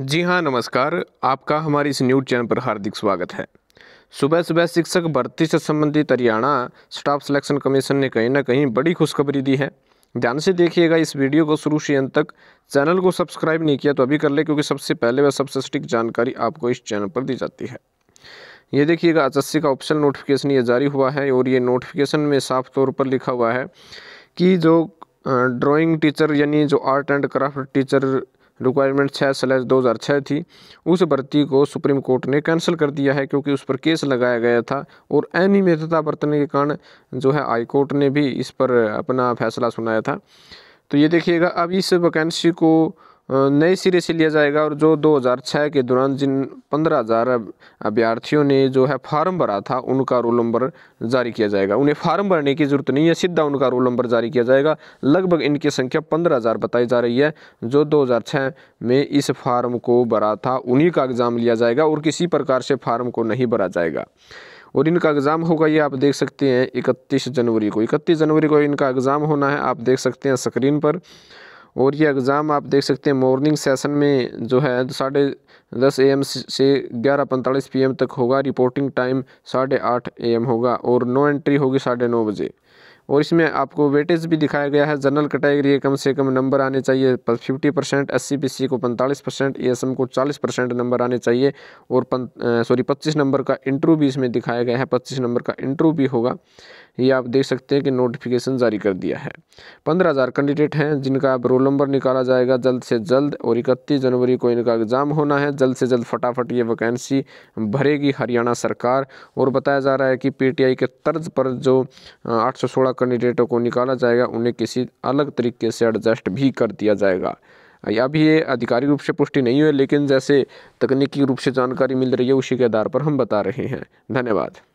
जी हाँ नमस्कार आपका हमारे इस न्यूज़ चैनल पर हार्दिक स्वागत है सुबह सुबह शिक्षक भर्ती से संबंधित हरियाणा स्टाफ सिलेक्शन कमीशन ने कहीं ना कहीं बड़ी खुशखबरी दी है ध्यान से देखिएगा इस वीडियो को शुरू से अंत तक चैनल को सब्सक्राइब नहीं किया तो अभी कर ले क्योंकि सबसे पहले वह सबसे सटीक जानकारी आपको इस चैनल पर दी जाती है ये देखिएगा एच का ऑप्शन नोटिफिकेशन ये जारी हुआ है और ये नोटिफिकेशन में साफ तौर पर लिखा हुआ है कि जो ड्राइंग टीचर यानी जो art and craft teacher requirement छः स्लैस दो हज़ार छः थी उस भर्ती को सुप्रीम कोर्ट ने कैंसिल कर दिया है क्योंकि उस पर केस लगाया गया था और अनियमितता बरतने के कारण जो है हाई कोर्ट ने भी इस पर अपना फैसला सुनाया था तो ये देखिएगा अब इस वैकेंसी को नए सिरे से लिया जाएगा और जो 2006 के दौरान जिन पंद्रह हज़ार अभ्यर्थियों ने जो है फार्म भरा था उनका रोल नंबर जारी किया जाएगा उन्हें फार्म भरने की ज़रूरत नहीं है सीधा उनका रोल नंबर जारी किया जाएगा लगभग इनकी संख्या पंद्रह हज़ार बताई जा रही है जो 2006 में इस फार्म को भरा था उन्हीं का एग्ज़ाम लिया जाएगा और किसी प्रकार से फार्म को नहीं भरा जाएगा और इनका एग्ज़ाम होगा ये आप देख सकते हैं इकतीस जनवरी को इकतीस जनवरी को इनका एग्ज़ाम होना है आप देख सकते हैं स्क्रीन पर और ये एग्ज़ाम आप देख सकते हैं मॉर्निंग सेशन में जो है साढ़े दस ए एम से ग्यारह पैंतालीस पी एम तक होगा रिपोर्टिंग टाइम साढ़े आठ ए एम होगा और नो एंट्री होगी साढ़े नौ बजे और इसमें आपको वेटेज भी दिखाया गया है जनरल कैटेगरी कम से कम नंबर आने चाहिए फिफ्टी परसेंट एस सी को पैंतालीस परसेंट ए e को चालीस परसेंट नंबर आने चाहिए और सॉरी पच्चीस नंबर का इंटरव्यू भी इसमें दिखाया गया है पच्चीस नंबर का इंटरव्यू भी होगा ये आप देख सकते हैं कि नोटिफिकेशन जारी कर दिया है पंद्रह हज़ार कैंडिडेट हैं जिनका अब रोल नंबर निकाला जाएगा जल्द से जल्द और इकतीस जनवरी को इनका एग्ज़ाम होना है जल्द से जल्द फटाफट ये वैकेंसी भरेगी हरियाणा सरकार और बताया जा रहा है कि पीटीआई के तर्ज पर जो आठ सौ सोलह कैंडिडेटों को निकाला जाएगा उन्हें किसी अलग तरीके से एडजस्ट भी कर दिया जाएगा अभी ये आधिकारिक रूप से पुष्टि नहीं हुई लेकिन जैसे तकनीकी रूप से जानकारी मिल रही है उसी के आधार पर हम बता रहे हैं धन्यवाद